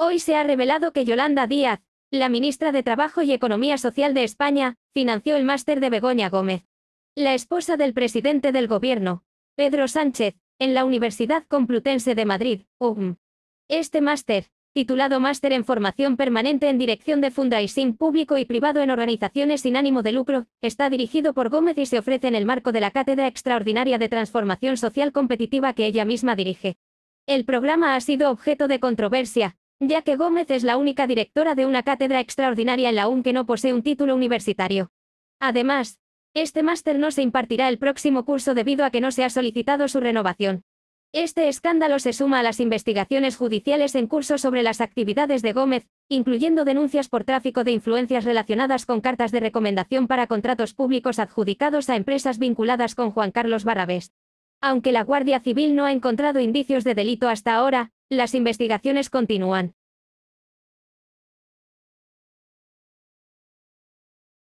Hoy se ha revelado que Yolanda Díaz, la ministra de Trabajo y Economía Social de España, financió el máster de Begoña Gómez, la esposa del presidente del gobierno, Pedro Sánchez, en la Universidad Complutense de Madrid, Este máster, titulado Máster en Formación Permanente en Dirección de Fundraising Público y Privado en Organizaciones sin ánimo de lucro, está dirigido por Gómez y se ofrece en el marco de la Cátedra Extraordinaria de Transformación Social Competitiva que ella misma dirige. El programa ha sido objeto de controversia, ya que Gómez es la única directora de una cátedra extraordinaria en la UN que no posee un título universitario. Además, este máster no se impartirá el próximo curso debido a que no se ha solicitado su renovación. Este escándalo se suma a las investigaciones judiciales en curso sobre las actividades de Gómez, incluyendo denuncias por tráfico de influencias relacionadas con cartas de recomendación para contratos públicos adjudicados a empresas vinculadas con Juan Carlos Barrabés. Aunque la Guardia Civil no ha encontrado indicios de delito hasta ahora, las investigaciones continúan.